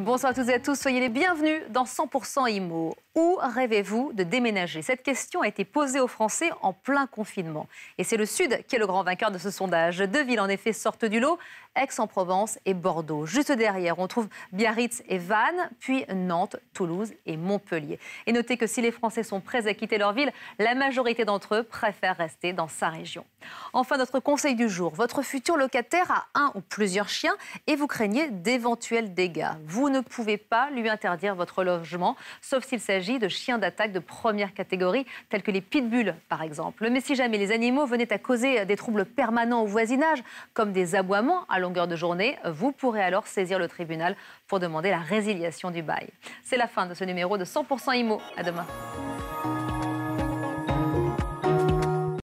Bonsoir à toutes et à tous, soyez les bienvenus dans 100% IMO. Où rêvez-vous de déménager Cette question a été posée aux Français en plein confinement. Et c'est le Sud qui est le grand vainqueur de ce sondage. Deux villes en effet sortent du lot, Aix-en-Provence et Bordeaux. Juste derrière, on trouve Biarritz et Vannes, puis Nantes, Toulouse et Montpellier. Et notez que si les Français sont prêts à quitter leur ville, la majorité d'entre eux préfèrent rester dans sa région. Enfin, notre conseil du jour. Votre futur locataire a un ou plusieurs chiens et vous craignez d'éventuels dégâts. Vous ne pouvez pas lui interdire votre logement, sauf s'il s'agit il s'agit de chiens d'attaque de première catégorie, tels que les pitbulls, par exemple. Mais si jamais les animaux venaient à causer des troubles permanents au voisinage, comme des aboiements à longueur de journée, vous pourrez alors saisir le tribunal pour demander la résiliation du bail. C'est la fin de ce numéro de 100% IMO. À demain.